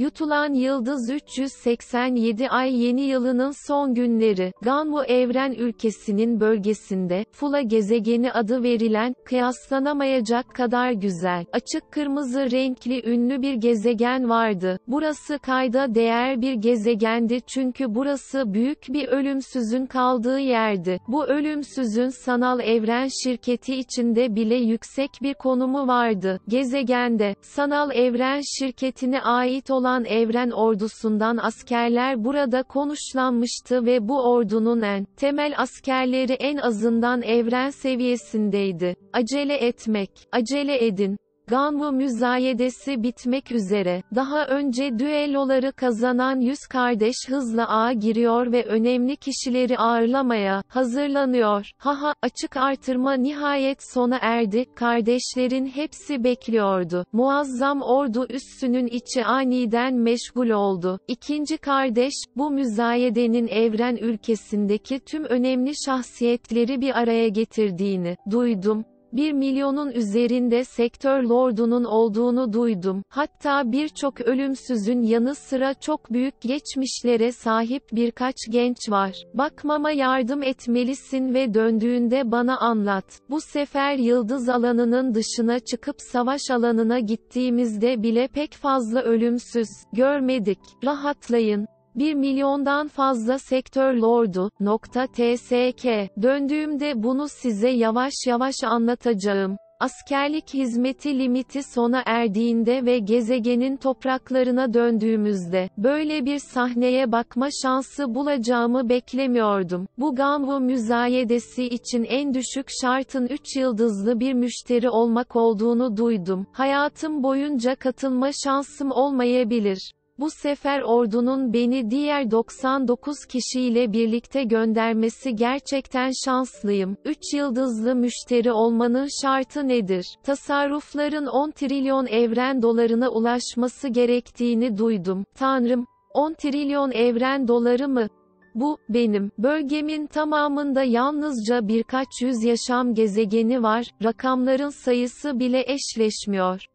Yutulan Yıldız 387 ay yeni yılının son günleri, Ganmu evren ülkesinin bölgesinde, Fula gezegeni adı verilen, kıyaslanamayacak kadar güzel, açık kırmızı renkli ünlü bir gezegen vardı. Burası kayda değer bir gezegendi çünkü burası büyük bir ölümsüzün kaldığı yerdi. Bu ölümsüzün sanal evren şirketi içinde bile yüksek bir konumu vardı. Gezegende, sanal evren şirketine ait olan olan Evren ordusundan askerler burada konuşlanmıştı ve bu ordunun en temel askerleri en azından Evren seviyesindeydi. Acele etmek, acele edin. Ganwu müzayedesi bitmek üzere, daha önce düelloları kazanan yüz kardeş hızla ağa giriyor ve önemli kişileri ağırlamaya hazırlanıyor. Haha, açık artırma nihayet sona erdi, kardeşlerin hepsi bekliyordu. Muazzam ordu üssünün içi aniden meşgul oldu. İkinci kardeş, bu müzayedenin evren ülkesindeki tüm önemli şahsiyetleri bir araya getirdiğini duydum. Bir milyonun üzerinde sektör lordunun olduğunu duydum. Hatta birçok ölümsüzün yanı sıra çok büyük geçmişlere sahip birkaç genç var. Bakmama yardım etmelisin ve döndüğünde bana anlat. Bu sefer yıldız alanının dışına çıkıp savaş alanına gittiğimizde bile pek fazla ölümsüz görmedik. Rahatlayın. 1 milyondan fazla sektör lordu, nokta tsk, döndüğümde bunu size yavaş yavaş anlatacağım. Askerlik hizmeti limiti sona erdiğinde ve gezegenin topraklarına döndüğümüzde, böyle bir sahneye bakma şansı bulacağımı beklemiyordum. Bu Ganvu müzayedesi için en düşük şartın 3 yıldızlı bir müşteri olmak olduğunu duydum. Hayatım boyunca katılma şansım olmayabilir. Bu sefer ordunun beni diğer 99 kişiyle birlikte göndermesi gerçekten şanslıyım. 3 yıldızlı müşteri olmanın şartı nedir? Tasarrufların 10 trilyon evren dolarına ulaşması gerektiğini duydum. Tanrım, 10 trilyon evren doları mı? Bu, benim, bölgemin tamamında yalnızca birkaç yüz yaşam gezegeni var, rakamların sayısı bile eşleşmiyor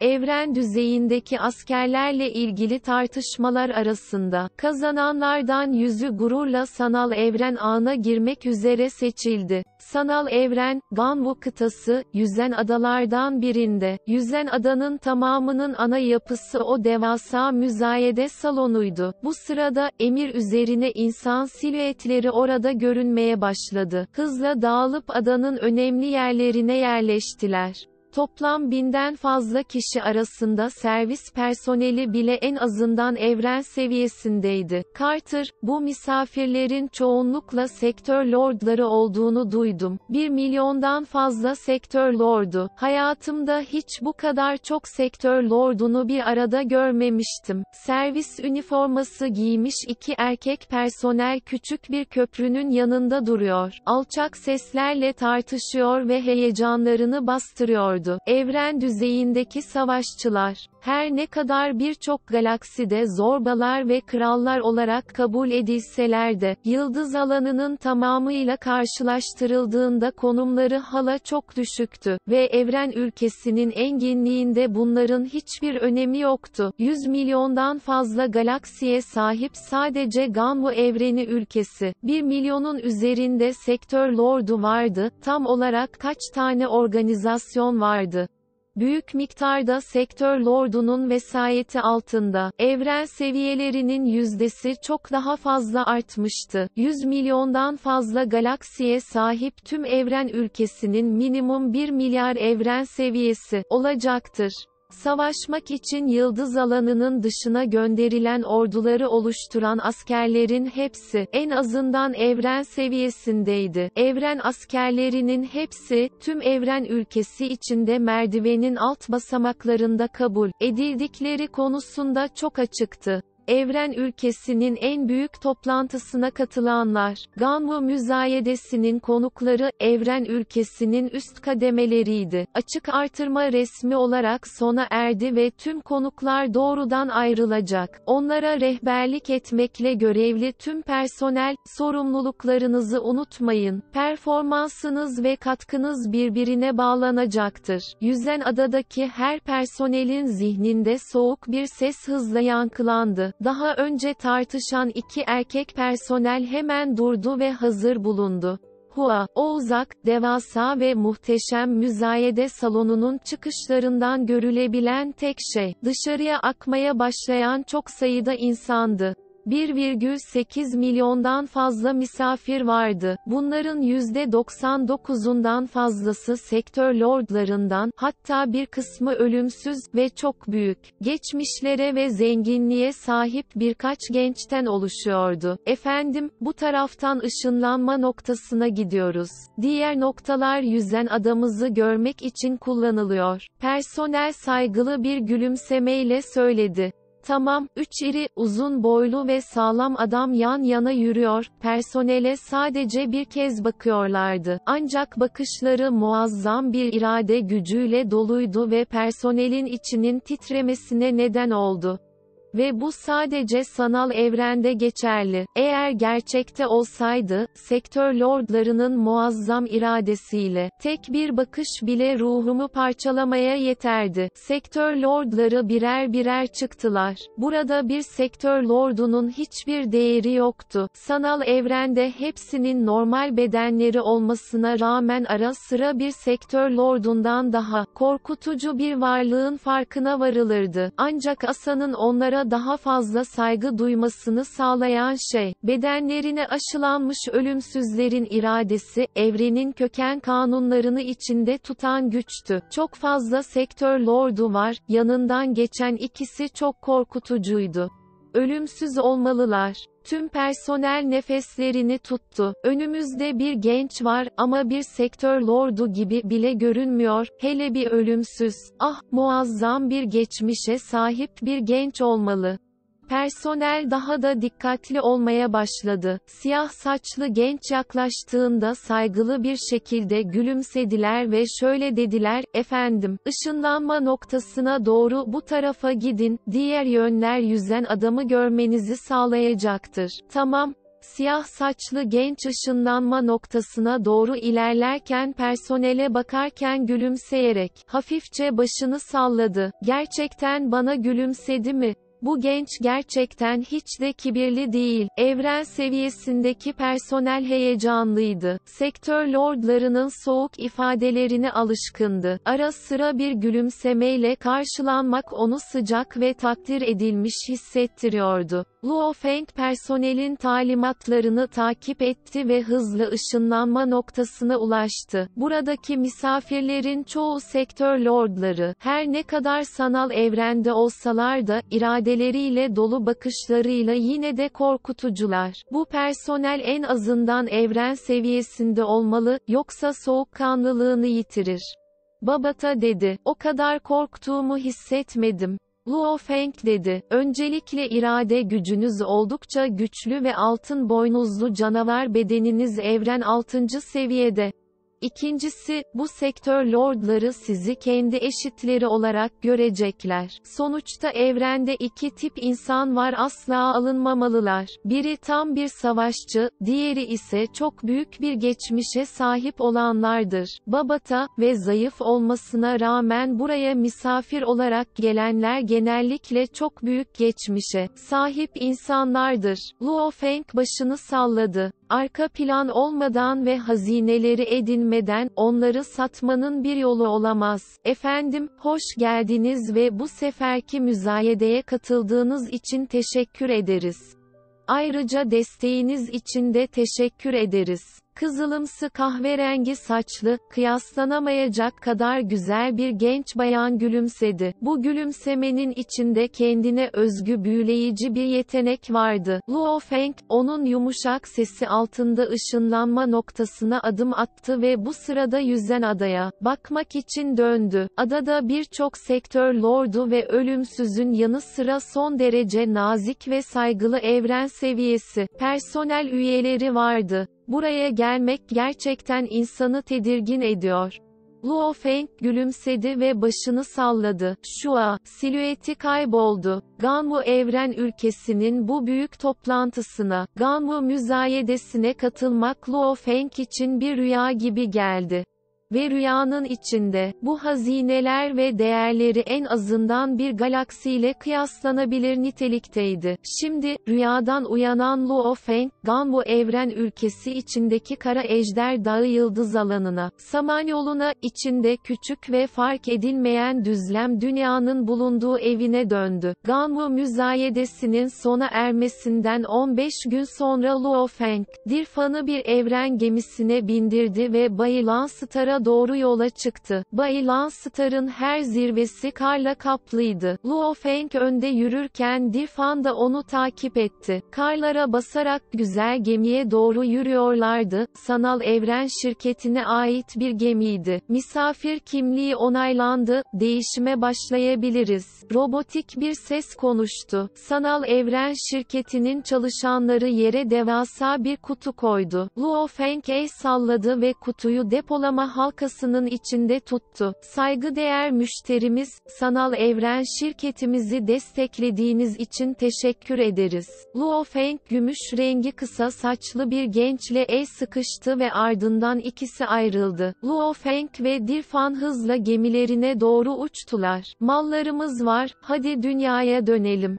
evren düzeyindeki askerlerle ilgili tartışmalar arasında, kazananlardan yüzü gururla sanal evren ağına girmek üzere seçildi. Sanal evren, Ganwu kıtası, yüzen adalardan birinde, yüzen adanın tamamının ana yapısı o devasa müzayede salonuydu. Bu sırada, emir üzerine insan silüetleri orada görünmeye başladı. Hızla dağılıp adanın önemli yerlerine yerleştiler. Toplam binden fazla kişi arasında servis personeli bile en azından evren seviyesindeydi. Carter, bu misafirlerin çoğunlukla sektör lordları olduğunu duydum. Bir milyondan fazla sektör lordu. Hayatımda hiç bu kadar çok sektör lordunu bir arada görmemiştim. Servis üniforması giymiş iki erkek personel küçük bir köprünün yanında duruyor. Alçak seslerle tartışıyor ve heyecanlarını bastırıyordu ediyordu. Evren düzeyindeki savaşçılar her ne kadar birçok galakside zorbalar ve krallar olarak kabul edilseler de, yıldız alanının tamamıyla karşılaştırıldığında konumları hala çok düşüktü ve evren ülkesinin enginliğinde bunların hiçbir önemi yoktu. 100 milyondan fazla galaksiye sahip sadece Ganmu evreni ülkesi, 1 milyonun üzerinde sektör lordu vardı, tam olarak kaç tane organizasyon vardı? büyük miktarda sektör lordunun vesayeti altında, evren seviyelerinin yüzdesi çok daha fazla artmıştı. 100 milyondan fazla galaksiye sahip tüm evren ülkesinin minimum 1 milyar evren seviyesi olacaktır. Savaşmak için yıldız alanının dışına gönderilen orduları oluşturan askerlerin hepsi, en azından evren seviyesindeydi. Evren askerlerinin hepsi, tüm evren ülkesi içinde merdivenin alt basamaklarında kabul edildikleri konusunda çok açıktı. Evren ülkesinin en büyük toplantısına katılanlar, Ganwu müzayedesinin konukları, Evren ülkesinin üst kademeleriydi. Açık artırma resmi olarak sona erdi ve tüm konuklar doğrudan ayrılacak. Onlara rehberlik etmekle görevli tüm personel, sorumluluklarınızı unutmayın. Performansınız ve katkınız birbirine bağlanacaktır. Yüzen adadaki her personelin zihninde soğuk bir ses hızla yankılandı. Daha önce tartışan iki erkek personel hemen durdu ve hazır bulundu. Hua, Oğuzak, devasa ve muhteşem müzayede salonunun çıkışlarından görülebilen tek şey, dışarıya akmaya başlayan çok sayıda insandı. 1,8 milyondan fazla misafir vardı. Bunların %99'undan fazlası sektör lordlarından, hatta bir kısmı ölümsüz ve çok büyük, geçmişlere ve zenginliğe sahip birkaç gençten oluşuyordu. Efendim, bu taraftan ışınlanma noktasına gidiyoruz. Diğer noktalar yüzen adamızı görmek için kullanılıyor. Personel saygılı bir gülümsemeyle söyledi. Tamam, üç iri, uzun boylu ve sağlam adam yan yana yürüyor, personele sadece bir kez bakıyorlardı. Ancak bakışları muazzam bir irade gücüyle doluydu ve personelin içinin titremesine neden oldu. Ve bu sadece sanal evrende geçerli. Eğer gerçekte olsaydı, sektör lordlarının muazzam iradesiyle, tek bir bakış bile ruhumu parçalamaya yeterdi. Sektör lordları birer birer çıktılar. Burada bir sektör lordunun hiçbir değeri yoktu. Sanal evrende hepsinin normal bedenleri olmasına rağmen ara sıra bir sektör lordundan daha korkutucu bir varlığın farkına varılırdı. Ancak Asa'nın onlara kadınlara daha fazla saygı duymasını sağlayan şey, bedenlerine aşılanmış ölümsüzlerin iradesi, evrenin köken kanunlarını içinde tutan güçtü. Çok fazla sektör lordu var, yanından geçen ikisi çok korkutucuydu. Ölümsüz olmalılar. Tüm personel nefeslerini tuttu. Önümüzde bir genç var ama bir sektör lordu gibi bile görünmüyor. Hele bir ölümsüz. Ah, muazzam bir geçmişe sahip bir genç olmalı. Personel daha da dikkatli olmaya başladı. Siyah saçlı genç yaklaştığında saygılı bir şekilde gülümsediler ve şöyle dediler, efendim, ışınlanma noktasına doğru bu tarafa gidin, diğer yönler yüzen adamı görmenizi sağlayacaktır. Tamam, Siyah saçlı genç ışınlanma noktasına doğru ilerlerken personele bakarken gülümseyerek hafifçe başını salladı. Gerçekten bana gülümsedi mi? Bu genç gerçekten hiç de kibirli değil. Evren seviyesindeki personel heyecanlıydı. Sektör lordlarının soğuk ifadelerine alışkındı. Ara sıra bir gülümsemeyle karşılanmak onu sıcak ve takdir edilmiş hissettiriyordu. Luo Feng personelin talimatlarını takip etti ve hızlı ışınlanma noktasına ulaştı. Buradaki misafirlerin çoğu sektör lordları, her ne kadar sanal evrende olsalar da, irade ifadeleriyle dolu bakışlarıyla yine de korkutucular. Bu personel en azından evren seviyesinde olmalı, yoksa soğukkanlılığını yitirir. Babata dedi, o kadar korktuğumu hissetmedim. Luo Feng dedi, öncelikle irade gücünüz oldukça güçlü ve altın boynuzlu canavar bedeniniz evren 6. seviyede. İkincisi, bu sektör lordları sizi kendi eşitleri olarak görecekler. Sonuçta evrende iki tip insan var asla alınmamalılar. Biri tam bir savaşçı, diğeri ise çok büyük bir geçmişe sahip olanlardır. Babata ve zayıf olmasına rağmen buraya misafir olarak gelenler genellikle çok büyük geçmişe sahip insanlardır. Luo Feng başını salladı arka plan olmadan ve hazineleri edinmeden, onları satmanın bir yolu olamaz. Efendim, hoş geldiniz ve bu seferki müzayedeye katıldığınız için teşekkür ederiz. Ayrıca desteğiniz için de teşekkür ederiz. Kızılımsı kahverengi saçlı, kıyaslanamayacak kadar güzel bir genç bayan gülümsedi. Bu gülümsemenin içinde kendine özgü büyüleyici bir yetenek vardı. Luo Feng, onun yumuşak sesi altında ışınlanma noktasına adım attı ve bu sırada yüzen adaya, bakmak için döndü. Adada birçok sektör lordu ve ölümsüzün yanı sıra son derece nazik ve saygılı evren seviyesi, personel üyeleri vardı. Buraya gelmek gerçekten insanı tedirgin ediyor. Luo Feng gülümsedi ve başını salladı. Shua silüeti kayboldu. Ganwu Evren ülkesinin bu büyük toplantısına, Ganwu müzayedesine katılmak Luo Feng için bir rüya gibi geldi ve rüyanın içinde, bu hazineler ve değerleri en azından bir galaksiyle kıyaslanabilir nitelikteydi. Şimdi, rüyadan uyanan Luo Feng, Ganbu evren ülkesi içindeki Kara Ejder Dağı Yıldız alanına, Samanyolu'na, içinde küçük ve fark edilmeyen düzlem dünyanın bulunduğu evine döndü. Ganbu müzayedesinin sona ermesinden 15 gün sonra Luo Feng, Dirfan'ı bir evren gemisine bindirdi ve bayılan Star'a doğru yola çıktı. Bay Lanstar'ın her zirvesi karla kaplıydı. Luo Feng önde yürürken Dirfan da onu takip etti. Karlara basarak güzel gemiye doğru yürüyorlardı. Sanal Evren şirketine ait bir gemiydi. Misafir kimliği onaylandı. Değişime başlayabiliriz. Robotik bir ses konuştu. Sanal Evren şirketinin çalışanları yere devasa bir kutu koydu. Luo Feng el salladı ve kutuyu depolama halk halkasının içinde tuttu. Saygıdeğer müşterimiz, sanal evren şirketimizi desteklediğiniz için teşekkür ederiz. Luo Feng gümüş rengi kısa saçlı bir gençle el sıkıştı ve ardından ikisi ayrıldı. Luo Feng ve Dirfan hızla gemilerine doğru uçtular. Mallarımız var, hadi dünyaya dönelim.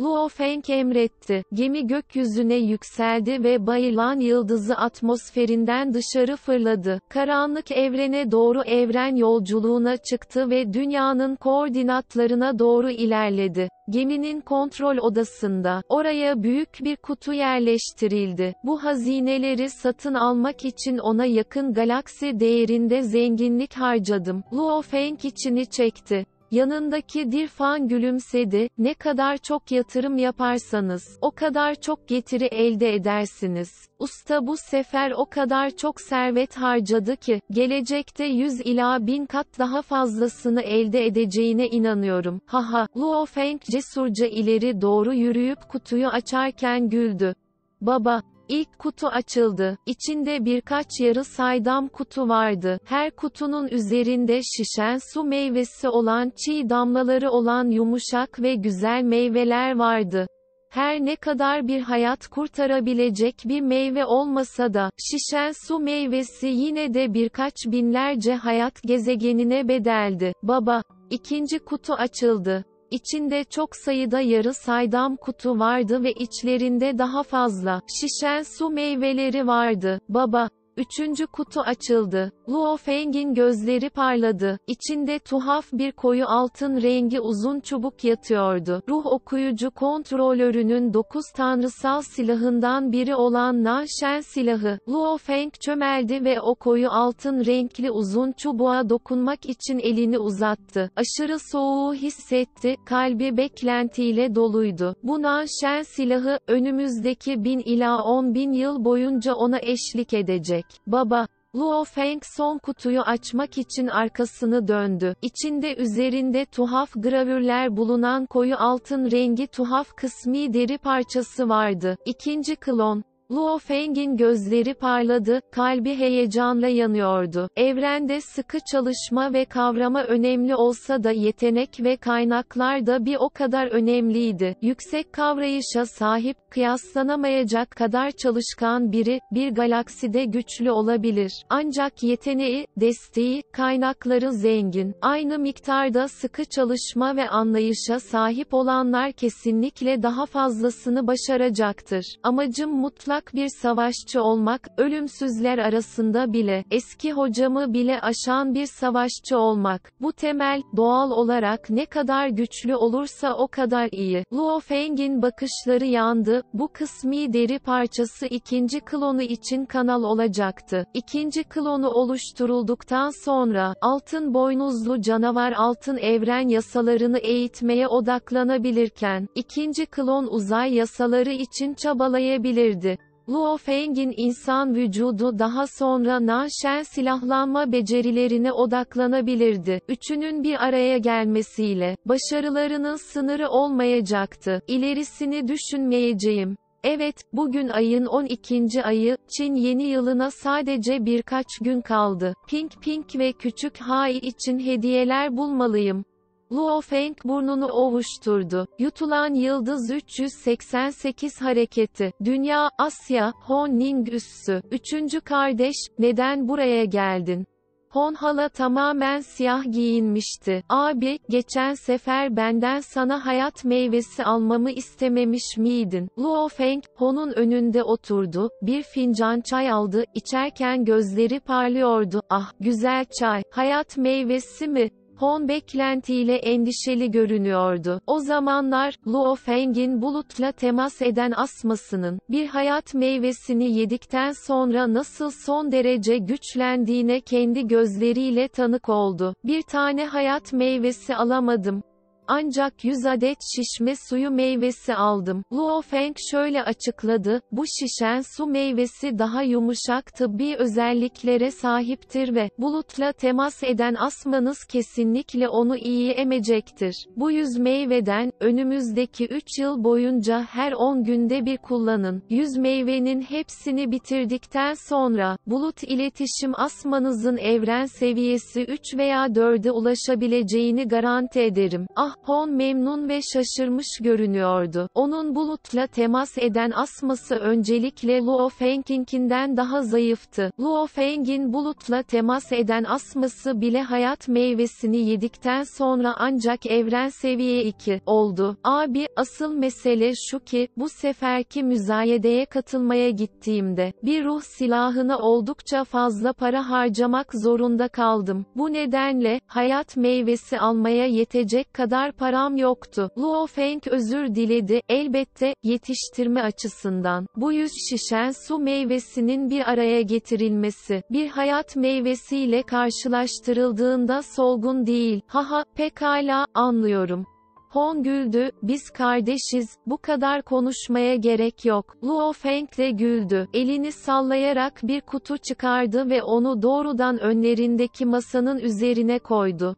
Luo Feng emretti. Gemi gökyüzüne yükseldi ve bayılan yıldızı atmosferinden dışarı fırladı. Karanlık evrene doğru evren yolculuğuna çıktı ve dünyanın koordinatlarına doğru ilerledi. Geminin kontrol odasında, oraya büyük bir kutu yerleştirildi. Bu hazineleri satın almak için ona yakın galaksi değerinde zenginlik harcadım. Luo Feng içini çekti. Yanındaki Dirfan gülümsedi, ne kadar çok yatırım yaparsanız, o kadar çok getiri elde edersiniz. Usta bu sefer o kadar çok servet harcadı ki, gelecekte 100 ila 1000 kat daha fazlasını elde edeceğine inanıyorum. Haha, Luo Feng cesurca ileri doğru yürüyüp kutuyu açarken güldü. Baba, İlk kutu açıldı. İçinde birkaç yarı saydam kutu vardı. Her kutunun üzerinde şişen su meyvesi olan çiğ damlaları olan yumuşak ve güzel meyveler vardı. Her ne kadar bir hayat kurtarabilecek bir meyve olmasa da, şişen su meyvesi yine de birkaç binlerce hayat gezegenine bedeldi. Baba, ikinci kutu açıldı. İçinde çok sayıda yarı saydam kutu vardı ve içlerinde daha fazla şişen su meyveleri vardı. Baba, Üçüncü kutu açıldı. Luo Feng'in gözleri parladı. İçinde tuhaf bir koyu altın rengi uzun çubuk yatıyordu. Ruh okuyucu kontrolörünün dokuz tanrısal silahından biri olan Na Shen silahı. Luo Feng çömeldi ve o koyu altın renkli uzun çubuğa dokunmak için elini uzattı. Aşırı soğuğu hissetti. Kalbi beklentiyle doluydu. Bu Na Shen silahı önümüzdeki bin ila on bin yıl boyunca ona eşlik edecek gerek. Baba, Luo Feng son kutuyu açmak için arkasını döndü. İçinde üzerinde tuhaf gravürler bulunan koyu altın rengi tuhaf kısmi deri parçası vardı. İkinci klon, Luo Feng'in gözleri parladı, kalbi heyecanla yanıyordu. Evrende sıkı çalışma ve kavrama önemli olsa da yetenek ve kaynaklar da bir o kadar önemliydi. Yüksek kavrayışa sahip, kıyaslanamayacak kadar çalışkan biri, bir galakside güçlü olabilir. Ancak yeteneği, desteği, kaynakları zengin. Aynı miktarda sıkı çalışma ve anlayışa sahip olanlar kesinlikle daha fazlasını başaracaktır. Amacım mutlak Mutlak bir savaşçı olmak, ölümsüzler arasında bile, eski hocamı bile aşan bir savaşçı olmak. Bu temel, doğal olarak ne kadar güçlü olursa o kadar iyi. Luo Feng'in bakışları yandı, bu kısmi deri parçası ikinci klonu için kanal olacaktı. İkinci klonu oluşturulduktan sonra, altın boynuzlu canavar altın evren yasalarını eğitmeye odaklanabilirken, ikinci klon uzay yasaları için çabalayabilirdi. Luofeng'in insan vücudu daha sonra Naşen silahlanma becerilerine odaklanabilirdi. Üçünün bir araya gelmesiyle, başarılarının sınırı olmayacaktı. İlerisini düşünmeyeceğim. Evet, bugün ayın 12. ayı, Çin yeni yılına sadece birkaç gün kaldı. Pink Pink ve Küçük Hai için hediyeler bulmalıyım. Luo Feng burnunu ovuşturdu. Yutulan Yıldız 388 hareketi, Dünya, Asya, Hon Ning üssü, Üçüncü kardeş, neden buraya geldin? Hon hala tamamen siyah giyinmişti. Abi, geçen sefer benden sana hayat meyvesi almamı istememiş miydin? Luo Feng, Hon'un önünde oturdu, bir fincan çay aldı, içerken gözleri parlıyordu. Ah, güzel çay, hayat meyvesi mi? Japon beklentiyle endişeli görünüyordu. O zamanlar, Luo Feng'in bulutla temas eden asmasının, bir hayat meyvesini yedikten sonra nasıl son derece güçlendiğine kendi gözleriyle tanık oldu. Bir tane hayat meyvesi alamadım, ancak 100 adet şişme suyu meyvesi aldım. Luo Feng şöyle açıkladı, bu şişen su meyvesi daha yumuşak tıbbi özelliklere sahiptir ve bulutla temas eden asmanız kesinlikle onu iyi emecektir. Bu yüz meyveden, önümüzdeki 3 yıl boyunca her 10 günde bir kullanın. Yüz meyvenin hepsini bitirdikten sonra, bulut iletişim asmanızın evren seviyesi 3 veya 4'e ulaşabileceğini garanti ederim. Ah Hon memnun ve şaşırmış görünüyordu. Onun bulutla temas eden asması öncelikle Luo Feng'inkinden daha zayıftı. Luo Feng'in bulutla temas eden asması bile hayat meyvesini yedikten sonra ancak evren seviye 2 oldu. Abi, asıl mesele şu ki, bu seferki müzayedeye katılmaya gittiğimde, bir ruh silahına oldukça fazla para harcamak zorunda kaldım. Bu nedenle, hayat meyvesi almaya yetecek kadar kadar param yoktu. Luo Feng özür diledi, elbette, yetiştirme açısından. Bu yüz şişen su meyvesinin bir araya getirilmesi, bir hayat meyvesiyle karşılaştırıldığında solgun değil. Haha, pekala, anlıyorum. Hong güldü, biz kardeşiz, bu kadar konuşmaya gerek yok. Luo Feng de güldü, elini sallayarak bir kutu çıkardı ve onu doğrudan önlerindeki masanın üzerine koydu.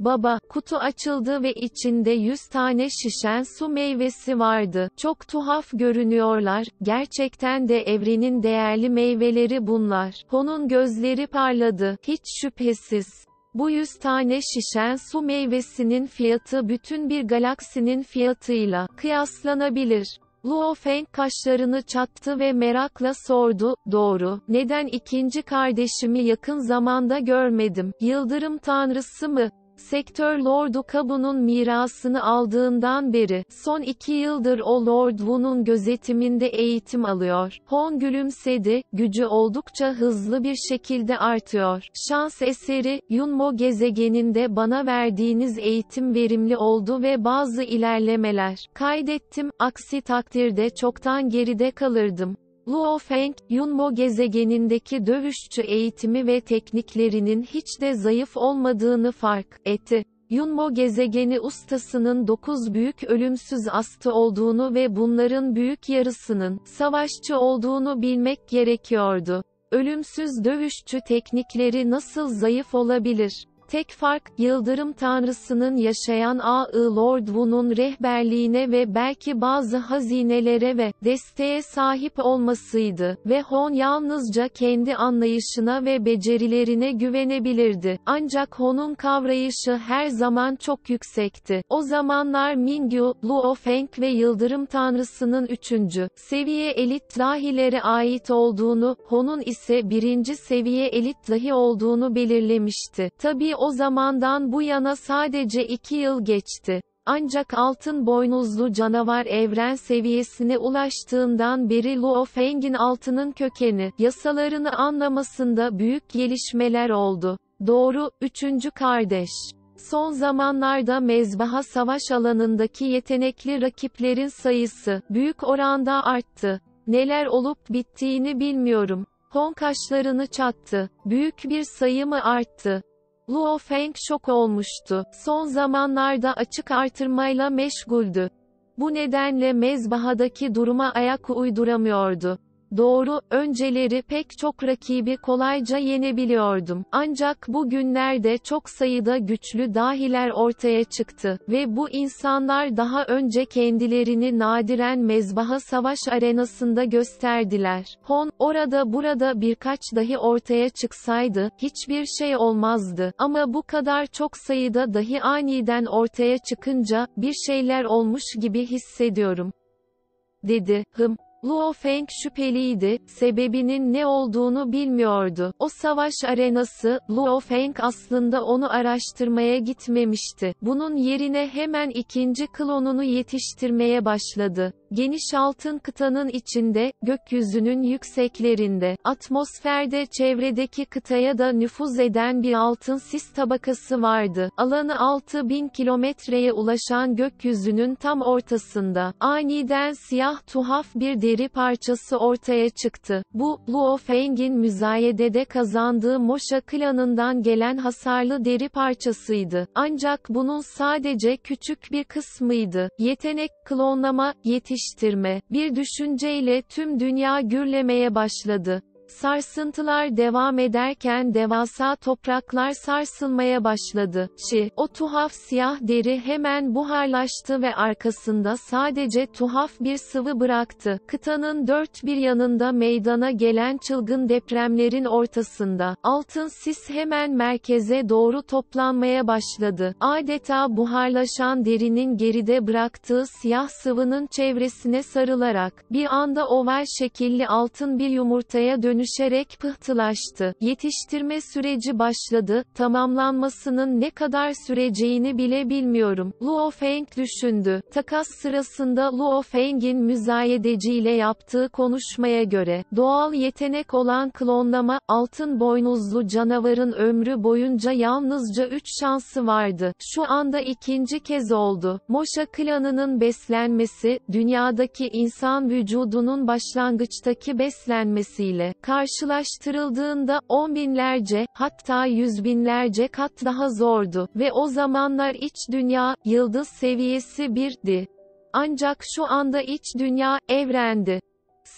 Baba, kutu açıldı ve içinde 100 tane şişen su meyvesi vardı. Çok tuhaf görünüyorlar. Gerçekten de evrenin değerli meyveleri bunlar. Hon'un gözleri parladı. Hiç şüphesiz. Bu 100 tane şişen su meyvesinin fiyatı bütün bir galaksinin fiyatıyla kıyaslanabilir. Luo Feng kaşlarını çattı ve merakla sordu, doğru, neden ikinci kardeşimi yakın zamanda görmedim, yıldırım tanrısı mı? Sektör Lordu Kabu'nun mirasını aldığından beri, son iki yıldır o Lord Wu'nun gözetiminde eğitim alıyor. Hon gülümsedi, gücü oldukça hızlı bir şekilde artıyor. Şans eseri, Yunmo gezegeninde bana verdiğiniz eğitim verimli oldu ve bazı ilerlemeler kaydettim, aksi takdirde çoktan geride kalırdım. Luofeng, Yunmo gezegenindeki dövüşçü eğitimi ve tekniklerinin hiç de zayıf olmadığını fark etti. Yunmo gezegeni ustasının 9 büyük ölümsüz astı olduğunu ve bunların büyük yarısının savaşçı olduğunu bilmek gerekiyordu. Ölümsüz dövüşçü teknikleri nasıl zayıf olabilir? Tek fark, Yıldırım Tanrısı'nın yaşayan A.I. Lord Wu'nun rehberliğine ve belki bazı hazinelere ve desteğe sahip olmasıydı ve Hon yalnızca kendi anlayışına ve becerilerine güvenebilirdi. Ancak Hon'un kavrayışı her zaman çok yüksekti. O zamanlar Mingyu, Luo Feng ve Yıldırım Tanrısı'nın üçüncü seviye elit dahilere ait olduğunu, Hon'un ise birinci seviye elit dahi olduğunu belirlemişti. Tabii o zamandan bu yana sadece 2 yıl geçti. Ancak altın boynuzlu canavar evren seviyesine ulaştığından beri Luo Feng'in altının kökeni, yasalarını anlamasında büyük gelişmeler oldu. Doğru, üçüncü kardeş. Son zamanlarda mezbaha savaş alanındaki yetenekli rakiplerin sayısı, büyük oranda arttı. Neler olup bittiğini bilmiyorum. Honkaşlarını çattı. Büyük bir sayı mı arttı? Luo Feng şok olmuştu. Son zamanlarda açık artırmayla meşguldü. Bu nedenle mezbahadaki duruma ayak uyduramıyordu. Doğru, önceleri pek çok rakibi kolayca yenebiliyordum. Ancak bu günlerde çok sayıda güçlü dahiler ortaya çıktı ve bu insanlar daha önce kendilerini nadiren mezbaha savaş arenasında gösterdiler. Hon, orada burada birkaç dahi ortaya çıksaydı, hiçbir şey olmazdı. Ama bu kadar çok sayıda dahi aniden ortaya çıkınca, bir şeyler olmuş gibi hissediyorum dedi. Hım, Luo Feng şüpheliydi, sebebinin ne olduğunu bilmiyordu. O savaş arenası, Luo Feng aslında onu araştırmaya gitmemişti. Bunun yerine hemen ikinci klonunu yetiştirmeye başladı. Geniş altın kıtanın içinde, gökyüzünün yükseklerinde, atmosferde çevredeki kıtaya da nüfuz eden bir altın sis tabakası vardı. Alanı 6000 kilometreye ulaşan gökyüzünün tam ortasında, aniden siyah tuhaf bir deri parçası ortaya çıktı. Bu, Luo Feng'in müzayedede kazandığı Moşa klanından gelen hasarlı deri parçasıydı. Ancak bunun sadece küçük bir kısmıydı. Yetenek, klonlama, yetiş değiştirme, bir düşünceyle tüm dünya gürlemeye başladı. Sarsıntılar devam ederken devasa topraklar sarsılmaya başladı. Şi, o tuhaf siyah deri hemen buharlaştı ve arkasında sadece tuhaf bir sıvı bıraktı. Kıtanın dört bir yanında meydana gelen çılgın depremlerin ortasında, altın sis hemen merkeze doğru toplanmaya başladı. Adeta buharlaşan derinin geride bıraktığı siyah sıvının çevresine sarılarak, bir anda oval şekilli altın bir yumurtaya dönüştü dönüşerek pıhtılaştı. Yetiştirme süreci başladı, tamamlanmasının ne kadar süreceğini bile bilmiyorum. Luo Feng düşündü. Takas sırasında Luo Feng'in müzayedeciyle yaptığı konuşmaya göre, doğal yetenek olan klonlama, altın boynuzlu canavarın ömrü boyunca yalnızca 3 şansı vardı. Şu anda ikinci kez oldu. Moşa klanının beslenmesi, dünyadaki insan vücudunun başlangıçtaki beslenmesiyle, karşılaştırıldığında on binlerce, hatta yüz binlerce kat daha zordu ve o zamanlar iç dünya, yıldız seviyesi birdi. Ancak şu anda iç dünya, evrendi.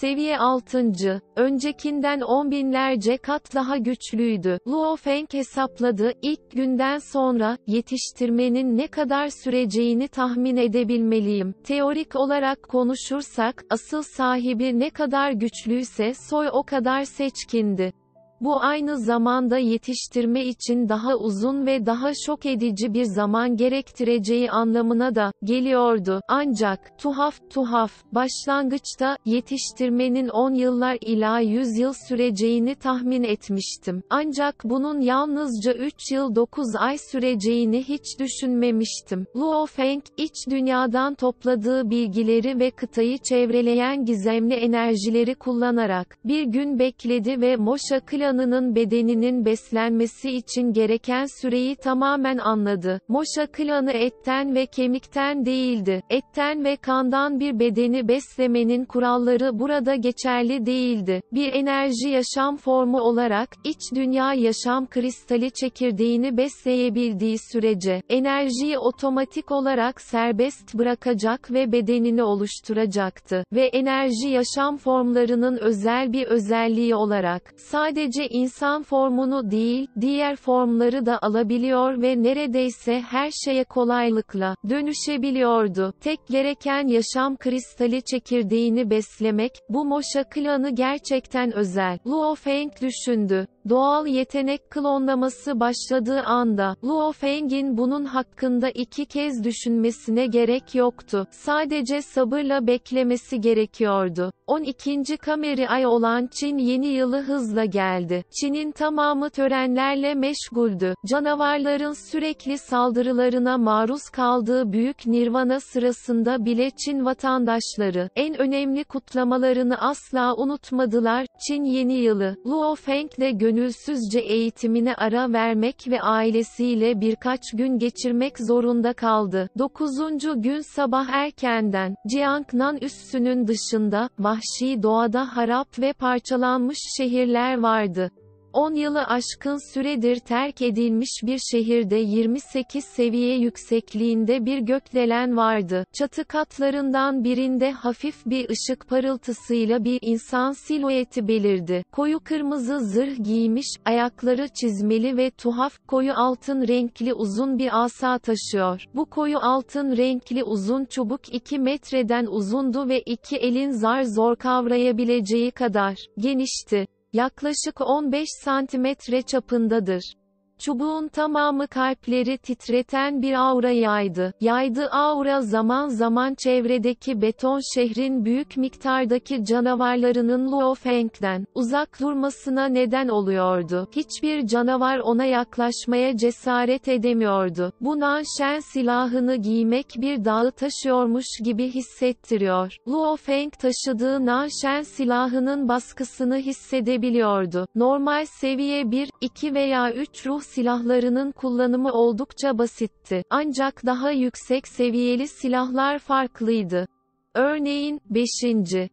Seviye 6. Öncekinden on binlerce kat daha güçlüydü. Luo Feng hesapladı, ilk günden sonra, yetiştirmenin ne kadar süreceğini tahmin edebilmeliyim. Teorik olarak konuşursak, asıl sahibi ne kadar güçlüyse soy o kadar seçkindi. Bu aynı zamanda yetiştirme için daha uzun ve daha şok edici bir zaman gerektireceği anlamına da geliyordu. Ancak tuhaf tuhaf başlangıçta yetiştirmenin 10 yıllar ila 100 yıl süreceğini tahmin etmiştim. Ancak bunun yalnızca 3 yıl 9 ay süreceğini hiç düşünmemiştim. Luo Feng iç dünyadan topladığı bilgileri ve kıtayı çevreleyen gizemli enerjileri kullanarak bir gün bekledi ve Moşa Kla Moşa'nın bedeninin beslenmesi için gereken süreyi tamamen anladı. Moşa klanı etten ve kemikten değildi. Etten ve kandan bir bedeni beslemenin kuralları burada geçerli değildi. Bir enerji yaşam formu olarak, iç dünya yaşam kristali çekirdeğini besleyebildiği sürece, enerjiyi otomatik olarak serbest bırakacak ve bedenini oluşturacaktı. Ve enerji yaşam formlarının özel bir özelliği olarak, sadece sadece insan formunu değil, diğer formları da alabiliyor ve neredeyse her şeye kolaylıkla dönüşebiliyordu. Tek gereken yaşam kristali çekirdeğini beslemek, bu Moşa klanı gerçekten özel. Luo Feng düşündü. Doğal yetenek klonlaması başladığı anda, Luo Feng'in bunun hakkında iki kez düşünmesine gerek yoktu. Sadece sabırla beklemesi gerekiyordu. 12. Kameri ay olan Çin yeni yılı hızla geldi. Çin'in tamamı törenlerle meşguldü. Canavarların sürekli saldırılarına maruz kaldığı büyük nirvana sırasında bile Çin vatandaşları, en önemli kutlamalarını asla unutmadılar. Çin yeni yılı, Luo Feng'le görüştü gönülsüzce eğitimine ara vermek ve ailesiyle birkaç gün geçirmek zorunda kaldı. 9. gün sabah erkenden, Jiangnan üssünün dışında, vahşi doğada harap ve parçalanmış şehirler vardı. 10 yılı aşkın süredir terk edilmiş bir şehirde 28 seviye yüksekliğinde bir gökdelen vardı. Çatı katlarından birinde hafif bir ışık parıltısıyla bir insan silüeti belirdi. Koyu kırmızı zırh giymiş, ayakları çizmeli ve tuhaf, koyu altın renkli uzun bir asa taşıyor. Bu koyu altın renkli uzun çubuk 2 metreden uzundu ve iki elin zar zor kavrayabileceği kadar genişti. Yaklaşık 15 santimetre çapındadır. Çubuğun tamamı kalpleri titreten bir aura yaydı. Yaydı aura zaman zaman çevredeki beton şehrin büyük miktardaki canavarlarının Luo Feng'den uzak durmasına neden oluyordu. Hiçbir canavar ona yaklaşmaya cesaret edemiyordu. Bu Nanshen silahını giymek bir dağı taşıyormuş gibi hissettiriyor. Luo Feng taşıdığı Nanshen silahının baskısını hissedebiliyordu. Normal seviye 1, 2 veya 3 ruh silahlarının kullanımı oldukça basitti. Ancak daha yüksek seviyeli silahlar farklıydı. Örneğin, 5.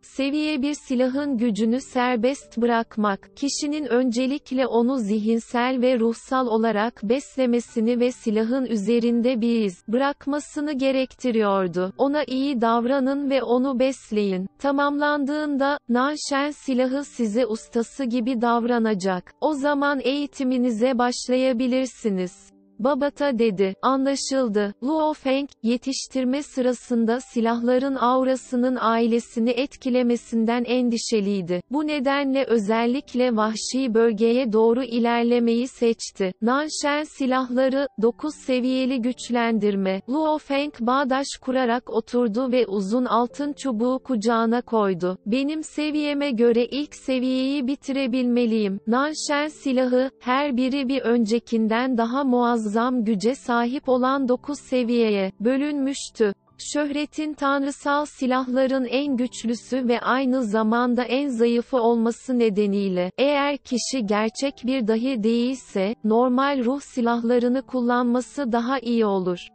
seviye bir silahın gücünü serbest bırakmak, kişinin öncelikle onu zihinsel ve ruhsal olarak beslemesini ve silahın üzerinde bir iz bırakmasını gerektiriyordu. Ona iyi davranın ve onu besleyin. Tamamlandığında, Nanşen silahı size ustası gibi davranacak. O zaman eğitiminize başlayabilirsiniz. Babata dedi, anlaşıldı. Luo Feng, yetiştirme sırasında silahların aurasının ailesini etkilemesinden endişeliydi. Bu nedenle özellikle vahşi bölgeye doğru ilerlemeyi seçti. Nanshen silahları, 9 seviyeli güçlendirme. Luo Feng bağdaş kurarak oturdu ve uzun altın çubuğu kucağına koydu. Benim seviyeme göre ilk seviyeyi bitirebilmeliyim. Nanshen silahı, her biri bir öncekinden daha muazzam muazzam güce sahip olan 9 seviyeye bölünmüştü. Şöhretin tanrısal silahların en güçlüsü ve aynı zamanda en zayıfı olması nedeniyle, eğer kişi gerçek bir dahi değilse, normal ruh silahlarını kullanması daha iyi olur.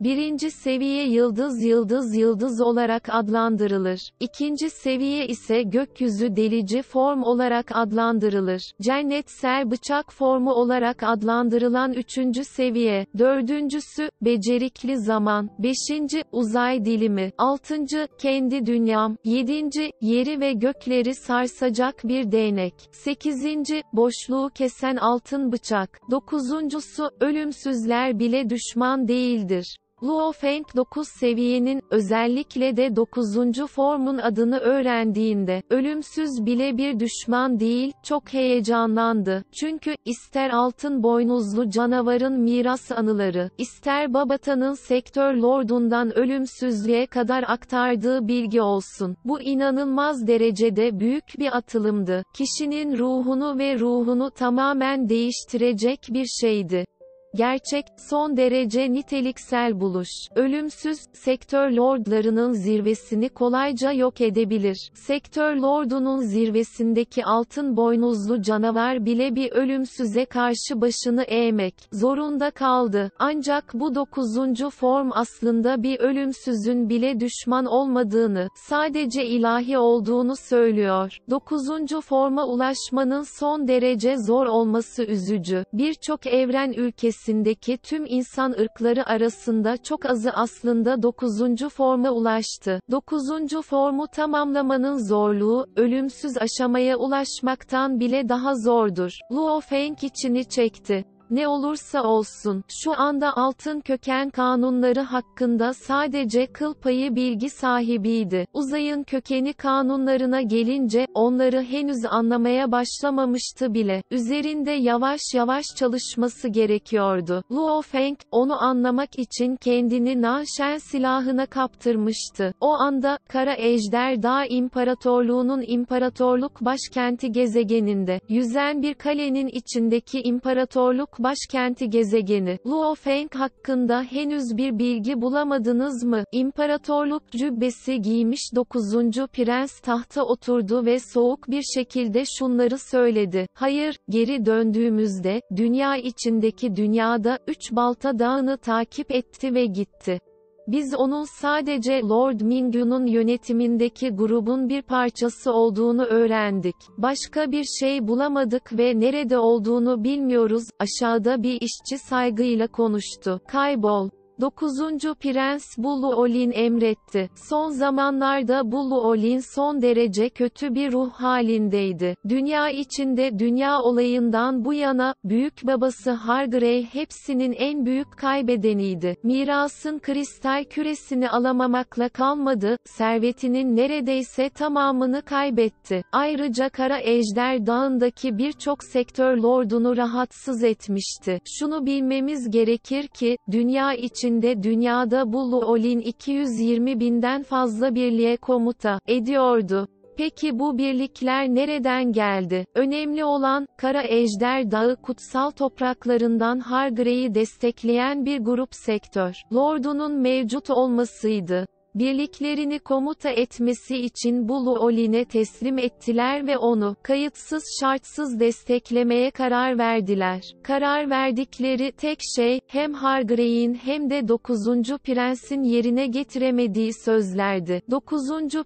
Birinci seviye yıldız yıldız yıldız olarak adlandırılır. İkinci seviye ise gökyüzü delici form olarak adlandırılır. Cennetsel bıçak formu olarak adlandırılan üçüncü seviye. Dördüncüsü, becerikli zaman. Beşinci, uzay dilimi. Altıncı, kendi dünyam. Yedinci, yeri ve gökleri sarsacak bir değnek. Sekizinci, boşluğu kesen altın bıçak. Dokuzuncusu, ölümsüzler bile düşman değildir. Luofeng 9 seviyenin, özellikle de 9. formun adını öğrendiğinde, ölümsüz bile bir düşman değil, çok heyecanlandı. Çünkü, ister altın boynuzlu canavarın miras anıları, ister Babata'nın sektör lordundan ölümsüzlüğe kadar aktardığı bilgi olsun. Bu inanılmaz derecede büyük bir atılımdı. Kişinin ruhunu ve ruhunu tamamen değiştirecek bir şeydi. Gerçek, son derece niteliksel buluş, ölümsüz, sektör lordlarının zirvesini kolayca yok edebilir. Sektör lordunun zirvesindeki altın boynuzlu canavar bile bir ölümsüze karşı başını eğmek zorunda kaldı. Ancak bu dokuzuncu form aslında bir ölümsüzün bile düşman olmadığını, sadece ilahi olduğunu söylüyor. Dokuzuncu forma ulaşmanın son derece zor olması üzücü. Birçok evren ülkesi çevresindeki tüm insan ırkları arasında çok azı aslında 9. forma ulaştı. 9. formu tamamlamanın zorluğu, ölümsüz aşamaya ulaşmaktan bile daha zordur. Luo Feng içini çekti. Ne olursa olsun, şu anda altın köken kanunları hakkında sadece kıl payı bilgi sahibiydi. Uzayın kökeni kanunlarına gelince, onları henüz anlamaya başlamamıştı bile. Üzerinde yavaş yavaş çalışması gerekiyordu. Luo Feng, onu anlamak için kendini Naşen silahına kaptırmıştı. O anda, Kara Ejder Dağ İmparatorluğu'nun imparatorluk başkenti gezegeninde, yüzen bir kalenin içindeki imparatorluk başkenti gezegeni, Luofeng hakkında henüz bir bilgi bulamadınız mı? İmparatorluk cübbesi giymiş 9. prens tahta oturdu ve soğuk bir şekilde şunları söyledi. Hayır, geri döndüğümüzde, dünya içindeki dünyada, üç balta dağını takip etti ve gitti. Biz onun sadece Lord Mingyu'nun yönetimindeki grubun bir parçası olduğunu öğrendik. Başka bir şey bulamadık ve nerede olduğunu bilmiyoruz. Aşağıda bir işçi saygıyla konuştu. Kaybol. 9. Prens olin emretti. Son zamanlarda olin son derece kötü bir ruh halindeydi. Dünya içinde dünya olayından bu yana, büyük babası Hargrey hepsinin en büyük kaybedeniydi. Mirasın kristal küresini alamamakla kalmadı, servetinin neredeyse tamamını kaybetti. Ayrıca Kara Ejder Dağı'ndaki birçok sektör lordunu rahatsız etmişti. Şunu bilmemiz gerekir ki, dünya için içinde dünyada bu Luolin 220 binden fazla birliğe komuta ediyordu. Peki bu birlikler nereden geldi? Önemli olan, Kara Ejder Dağı kutsal topraklarından Hargreyi destekleyen bir grup sektör, Lord'unun mevcut olmasıydı birliklerini komuta etmesi için Bulu Oli'ne teslim ettiler ve onu, kayıtsız şartsız desteklemeye karar verdiler. Karar verdikleri tek şey, hem Hargrey'in hem de 9. Prens'in yerine getiremediği sözlerdi. 9.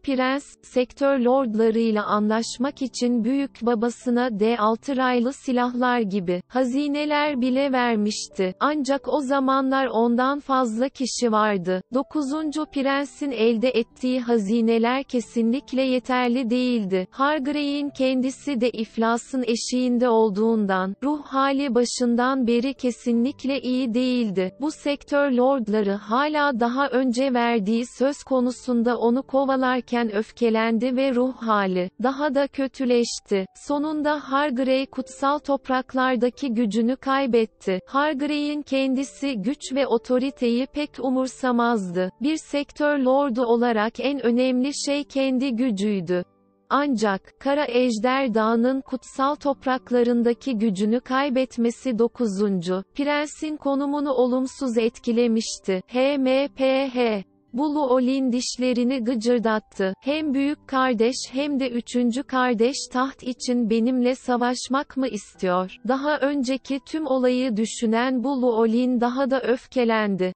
Prens, sektör lordlarıyla anlaşmak için büyük babasına D6 raylı silahlar gibi, hazineler bile vermişti. Ancak o zamanlar ondan fazla kişi vardı. 9. Prens Gates'in elde ettiği hazineler kesinlikle yeterli değildi. Hargreaves'in kendisi de iflasın eşiğinde olduğundan, ruh hali başından beri kesinlikle iyi değildi. Bu sektör lordları hala daha önce verdiği söz konusunda onu kovalarken öfkelendi ve ruh hali daha da kötüleşti. Sonunda Hargrey kutsal topraklardaki gücünü kaybetti. Hargreaves'in kendisi güç ve otoriteyi pek umursamazdı. Bir sektör ordu olarak en önemli şey kendi gücüydü. Ancak, Kara Ejder Dağı'nın kutsal topraklarındaki gücünü kaybetmesi 9. Prensin konumunu olumsuz etkilemişti. HMPH Bulu Olin dişlerini gıcırdattı. Hem büyük kardeş hem de üçüncü kardeş taht için benimle savaşmak mı istiyor? Daha önceki tüm olayı düşünen Bulu Olin daha da öfkelendi.